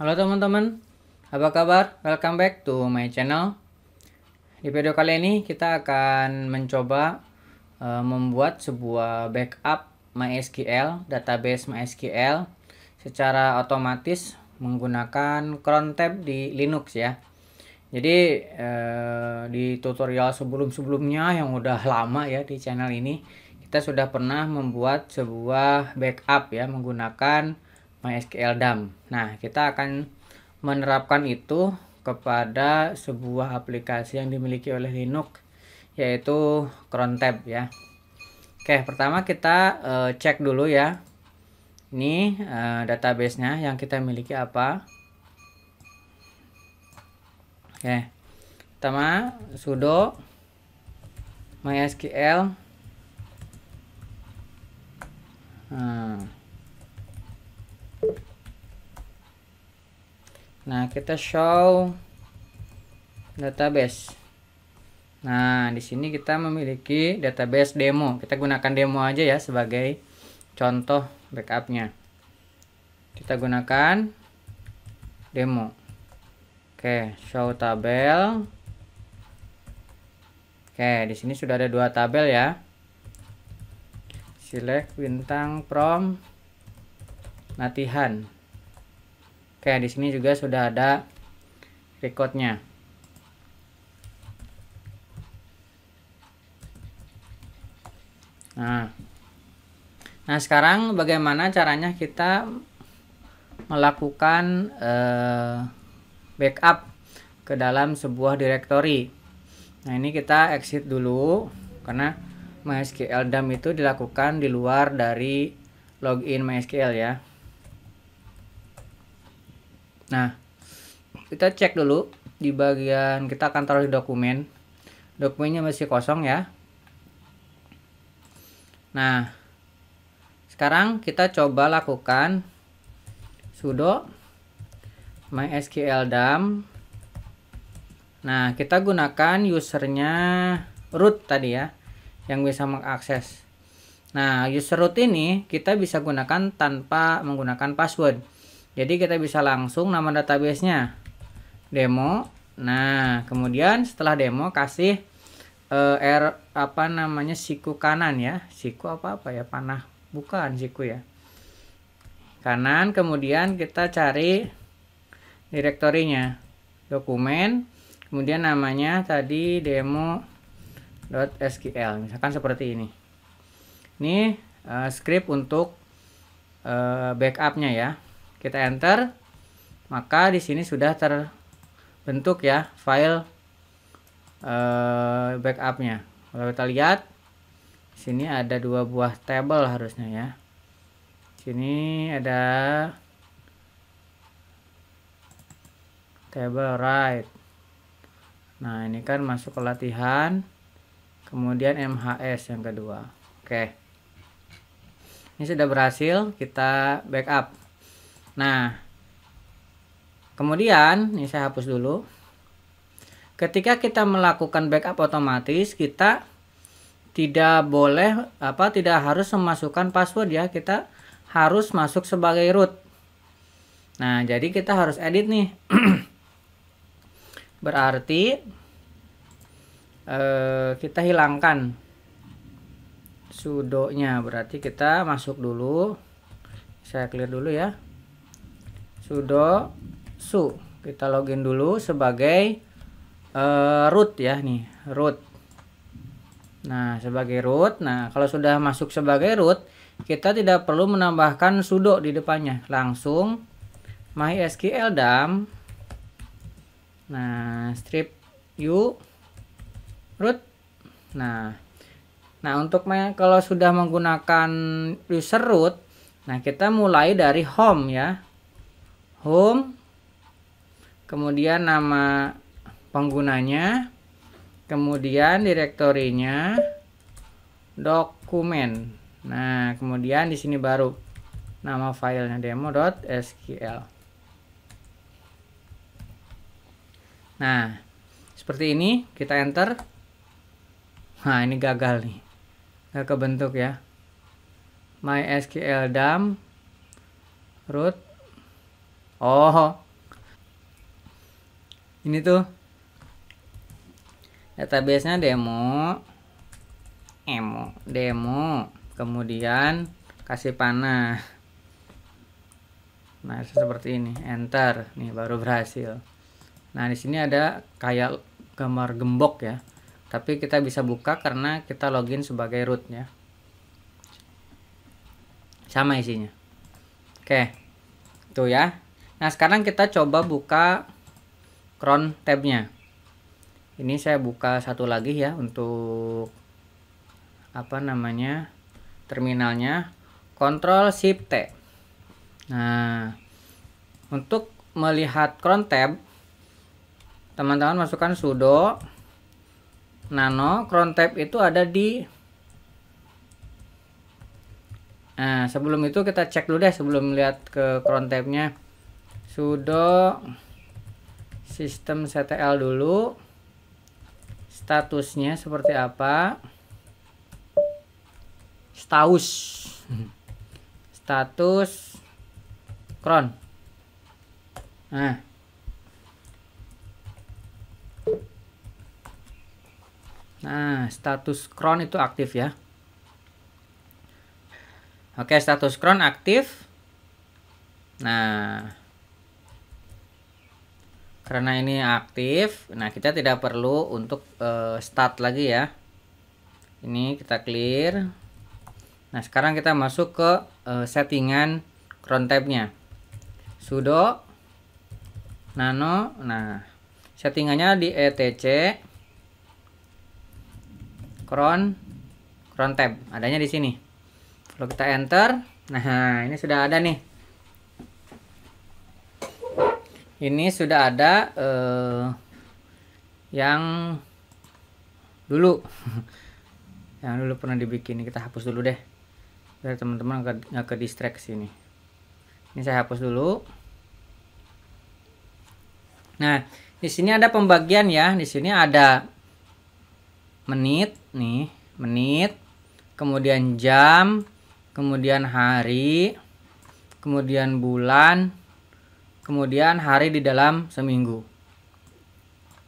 Halo teman-teman, apa kabar? Welcome back to my channel. Di video kali ini kita akan mencoba uh, membuat sebuah backup MySQL, database MySQL secara otomatis menggunakan cron tab di Linux ya. Jadi uh, di tutorial sebelum-sebelumnya yang udah lama ya di channel ini kita sudah pernah membuat sebuah backup ya menggunakan MySQL dump. Nah, kita akan menerapkan itu kepada sebuah aplikasi yang dimiliki oleh Linux yaitu CronTab ya. Oke, pertama kita uh, cek dulu ya. Ini uh, database-nya yang kita miliki apa? Oke. Pertama sudo mysql. Nah, kita show database. Nah, di sini kita memiliki database demo. Kita gunakan demo aja ya sebagai contoh backupnya. Kita gunakan demo. Oke, show tabel. Oke, di sini sudah ada dua tabel ya. Select bintang prom latihan. Oke, di sini juga sudah ada recordnya. Nah. Nah, sekarang bagaimana caranya kita melakukan eh, backup ke dalam sebuah direktori. Nah, ini kita exit dulu karena MySQL dump itu dilakukan di luar dari login MySQL ya. Nah, kita cek dulu di bagian kita akan taruh di dokumen. Dokumennya masih kosong ya. Nah, sekarang kita coba lakukan sudo mysql dump. Nah, kita gunakan usernya root tadi ya yang bisa mengakses. Nah, user root ini kita bisa gunakan tanpa menggunakan password. Jadi kita bisa langsung nama databasenya demo. Nah kemudian setelah demo kasih uh, r apa namanya siku kanan ya, siku apa apa ya panah bukan siku ya kanan kemudian kita cari direktorinya dokumen kemudian namanya tadi demo.sql misalkan seperti ini ini uh, script untuk uh, backupnya ya kita enter maka di sini sudah terbentuk ya file eh, backupnya kalau kita lihat sini ada dua buah table harusnya ya sini ada table right nah ini kan masuk ke latihan kemudian MHS yang kedua oke ini sudah berhasil kita backup Nah, kemudian ini saya hapus dulu. Ketika kita melakukan backup otomatis, kita tidak boleh apa tidak harus memasukkan password ya, kita harus masuk sebagai root. Nah, jadi kita harus edit nih. Berarti eh, kita hilangkan sudonya berarti kita masuk dulu saya clear dulu ya sudo su kita login dulu sebagai uh, root ya nih root nah sebagai root nah kalau sudah masuk sebagai root kita tidak perlu menambahkan sudo di depannya langsung mysql dam nah strip u root nah nah untuk kalau sudah menggunakan user root nah kita mulai dari home ya home kemudian nama penggunanya kemudian direktorinya dokumen nah kemudian di sini baru nama filenya demo.sql nah seperti ini kita enter nah ini gagal nih Gak kebentuk ya mysql dump root oh ini tuh database-nya demo emo demo kemudian kasih panah nah seperti ini enter nih baru berhasil nah di sini ada kayak gambar gembok ya tapi kita bisa buka karena kita login sebagai rootnya sama isinya oke tuh ya Nah sekarang kita coba buka crown tabnya. Ini saya buka satu lagi ya untuk apa namanya terminalnya. Ctrl Shift T. Nah untuk melihat crown tab teman-teman masukkan sudo nano crown tab itu ada di Nah, sebelum itu kita cek dulu deh sebelum lihat ke cron tabnya sudo sistem CTL dulu statusnya seperti apa status status cron nah nah status cron itu aktif ya oke status cron aktif nah karena ini aktif nah kita tidak perlu untuk uh, start lagi ya ini kita clear nah sekarang kita masuk ke uh, settingan cron tabnya sudo nano nah settingannya di etc cron cron tab adanya di sini kalau kita enter nah ini sudah ada nih ini sudah ada uh, yang dulu yang dulu pernah dibikin kita hapus dulu deh biar teman-teman nggak -teman ke sini ini saya hapus dulu nah di sini ada pembagian ya di sini ada menit nih menit kemudian jam kemudian hari kemudian bulan kemudian hari di dalam seminggu.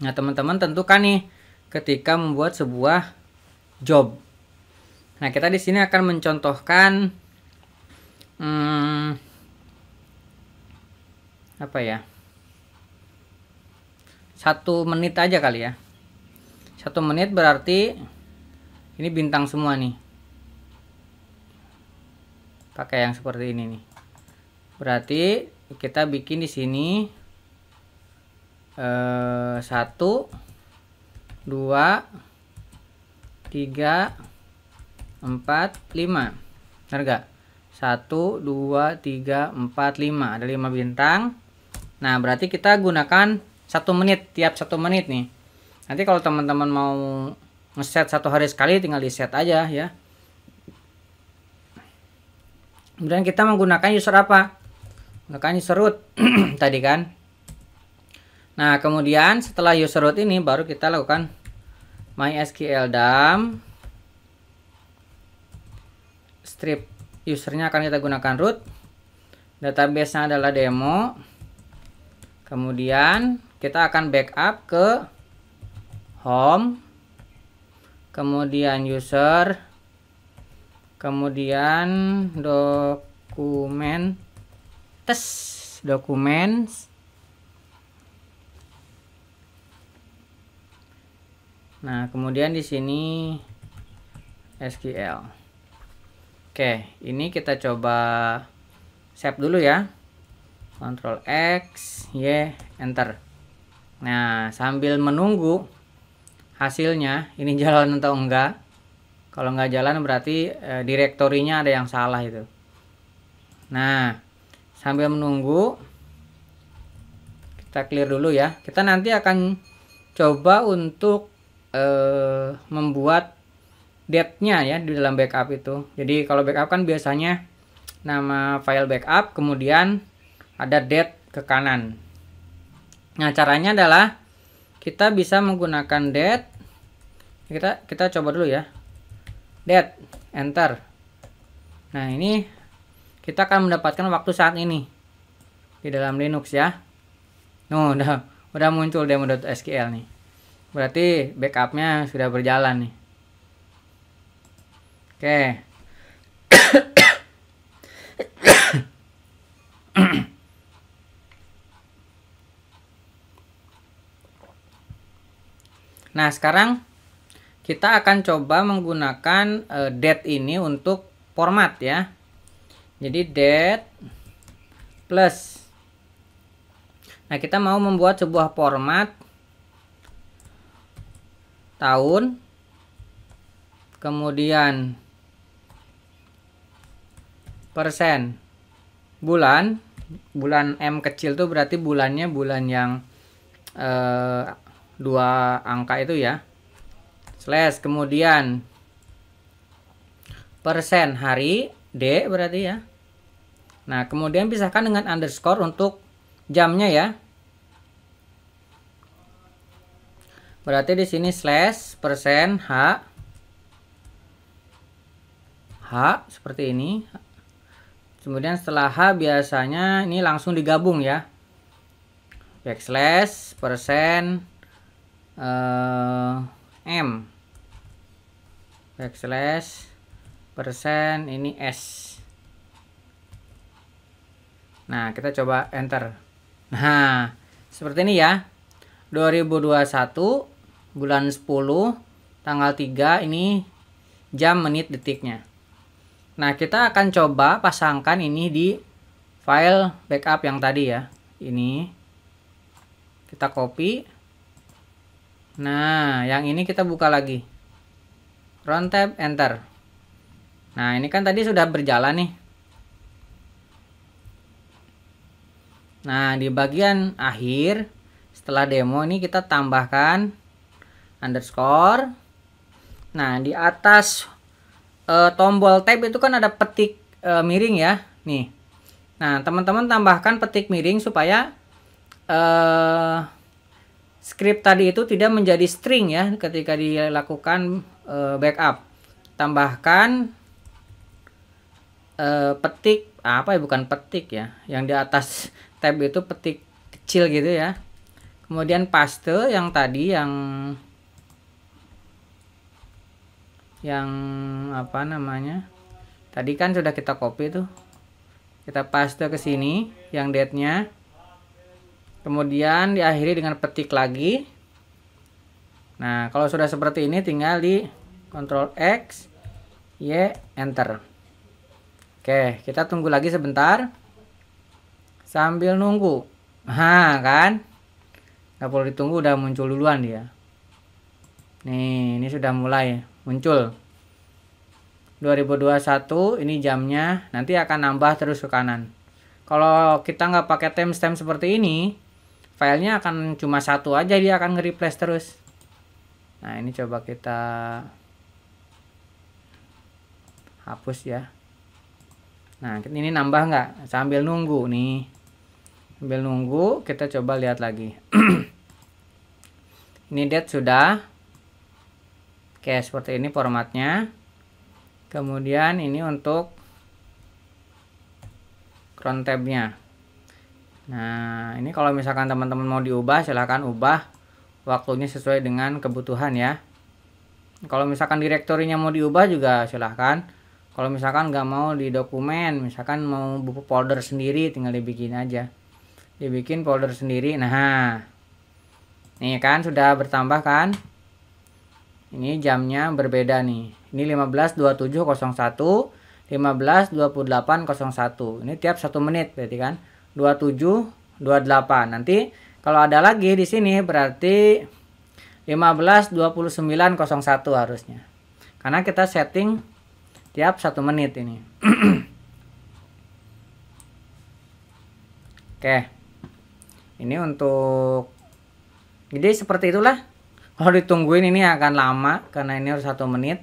Nah, teman-teman tentukan nih ketika membuat sebuah job. Nah, kita di sini akan mencontohkan hmm, apa ya? Satu menit aja kali ya. Satu menit berarti ini bintang semua nih pakai yang seperti ini nih berarti kita bikin di sini eh, satu dua tiga empat lima benar gak satu dua tiga empat lima ada lima bintang nah berarti kita gunakan satu menit tiap satu menit nih nanti kalau teman-teman mau ngeset satu hari sekali tinggal di set aja ya kemudian kita menggunakan user apa makanya serut tadi kan nah kemudian setelah user root ini baru kita lakukan mysql dump strip usernya akan kita gunakan root databasenya adalah demo kemudian kita akan backup ke home kemudian user kemudian dokumen tes dokumen nah kemudian di sini SQL oke ini kita coba save dulu ya Ctrl X Y Enter nah sambil menunggu hasilnya ini jalan atau enggak kalau enggak jalan berarti e, direktorinya ada yang salah itu nah sambil menunggu kita clear dulu ya kita nanti akan coba untuk eh, membuat date-nya ya di dalam backup itu jadi kalau backup kan biasanya nama file backup kemudian ada date ke kanan nah caranya adalah kita bisa menggunakan date kita kita coba dulu ya date enter nah ini kita akan mendapatkan waktu saat ini di dalam Linux ya. Nah, udah udah muncul demo.sql nih. Berarti backupnya sudah berjalan nih. Oke. nah, sekarang kita akan coba menggunakan uh, date ini untuk format ya jadi dead plus. Nah, kita mau membuat sebuah format tahun kemudian persen bulan bulan M kecil tuh berarti bulannya bulan yang eh, dua angka itu ya slash kemudian persen hari D berarti ya. Nah, kemudian pisahkan dengan underscore untuk jamnya ya. Berarti di sini slash persen H. H seperti ini. Kemudian setelah H biasanya ini langsung digabung ya. Backslash persen eh, M. Backslash persen ini S nah kita coba enter nah seperti ini ya 2021 bulan 10 tanggal 3 ini jam menit detiknya nah kita akan coba pasangkan ini di file backup yang tadi ya ini kita copy nah yang ini kita buka lagi run tab enter Nah, ini kan tadi sudah berjalan nih. Nah, di bagian akhir setelah demo ini kita tambahkan underscore. Nah, di atas e, tombol tab itu kan ada petik e, miring ya. Nih. Nah, teman-teman tambahkan petik miring supaya e, script tadi itu tidak menjadi string ya ketika dilakukan e, backup. Tambahkan eh, petik apa ya bukan petik ya yang di atas tab itu petik kecil gitu ya kemudian paste yang tadi yang yang apa namanya tadi kan sudah kita copy tuh kita paste ke sini yang date-nya kemudian diakhiri dengan petik lagi nah kalau sudah seperti ini tinggal di Ctrl X Y enter Oke, kita tunggu lagi sebentar. Sambil nunggu. Ha, kan? Nggak perlu ditunggu, udah muncul duluan dia. Nih, ini sudah mulai muncul. 2021 ini jamnya nanti akan nambah terus ke kanan. Kalau kita nggak pakai timestamp seperti ini, filenya akan cuma satu aja dia akan nge-replace terus. Nah ini coba kita hapus ya. Nah, ini nambah nggak? Sambil nunggu nih. Sambil nunggu, kita coba lihat lagi. ini date sudah. Oke, seperti ini formatnya. Kemudian ini untuk cron nya Nah, ini kalau misalkan teman-teman mau diubah, silahkan ubah waktunya sesuai dengan kebutuhan ya. Kalau misalkan direktorinya mau diubah juga silahkan kalau misalkan nggak mau di dokumen misalkan mau buku folder sendiri tinggal dibikin aja dibikin folder sendiri nah ini kan sudah bertambah kan ini jamnya berbeda nih ini 15.27.01 15.28.01 ini tiap satu menit berarti kan 27 28 nanti kalau ada lagi di sini berarti 15.29.01 harusnya karena kita setting tiap satu menit ini oke ini untuk jadi seperti itulah kalau ditungguin ini akan lama karena ini harus satu menit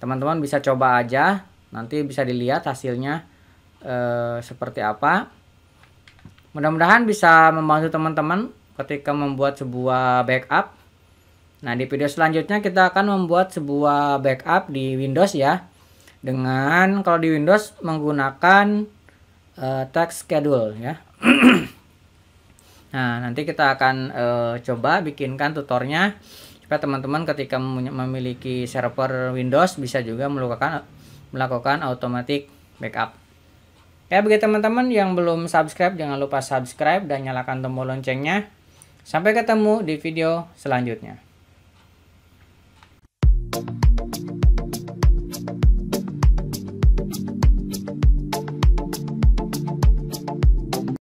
teman-teman bisa coba aja nanti bisa dilihat hasilnya e, seperti apa mudah-mudahan bisa membantu teman-teman ketika membuat sebuah backup nah di video selanjutnya kita akan membuat sebuah backup di Windows ya dengan kalau di Windows menggunakan uh, eh, text schedule ya. nah, nanti kita akan uh, coba bikinkan tutornya supaya teman-teman ketika memiliki server Windows bisa juga melakukan melakukan automatic backup. Ya, bagi teman-teman yang belum subscribe jangan lupa subscribe dan nyalakan tombol loncengnya. Sampai ketemu di video selanjutnya.